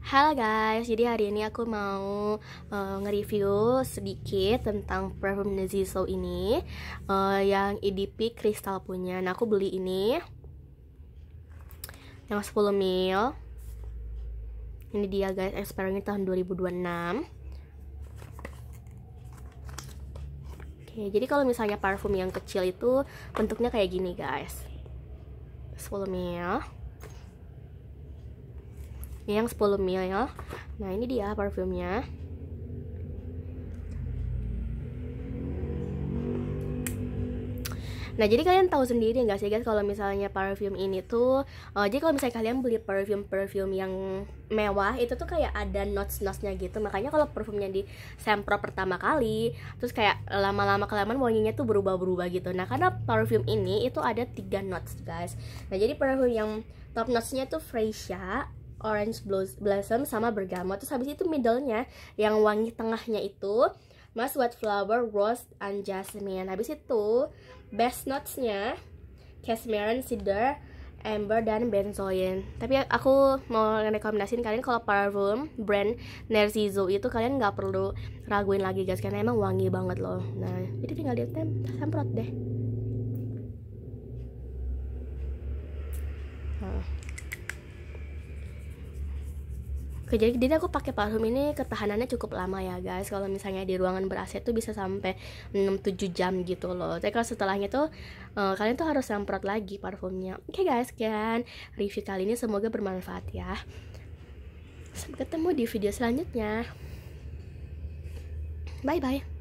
Halo guys, jadi hari ini aku mau uh, nge-review sedikit tentang parfum Nezizo ini uh, Yang EDP Crystal punya Nah aku beli ini Yang 10 mil Ini dia guys, expiringnya tahun 2026 Oke, jadi kalau misalnya parfum yang kecil itu bentuknya kayak gini guys 10 mil yang 10 ya, nah ini dia parfumnya Nah, jadi kalian tahu sendiri nggak sih guys kalau misalnya parfum ini tuh uh, jadi kalau misalnya kalian beli parfum-parfum yang mewah itu tuh kayak ada notes-notesnya gitu. Makanya kalau parfumnya di sempro pertama kali terus kayak lama-lama kelamaan wanginya tuh berubah-berubah gitu. Nah, karena parfum ini itu ada tiga notes, guys. Nah, jadi parfum yang top notesnya tuh freesia, orange blossom sama bergamot terus habis itu middlenya yang wangi tengahnya itu mas white flower rose and jasmine habis itu best notesnya casmeran cedar amber dan benzoin tapi aku mau rekomendasiin kalian kalau parfum brand Narciso itu kalian nggak perlu raguin lagi guys karena emang wangi banget loh nah jadi tinggal ditem tem semprot deh nah oke jadi jadi aku pakai parfum ini ketahanannya cukup lama ya guys kalau misalnya di ruangan ber AC tuh bisa sampai 6-7 jam gitu loh tapi kalau setelahnya tuh uh, kalian tuh harus semprot lagi parfumnya oke guys kan review kali ini semoga bermanfaat ya sampai ketemu di video selanjutnya bye bye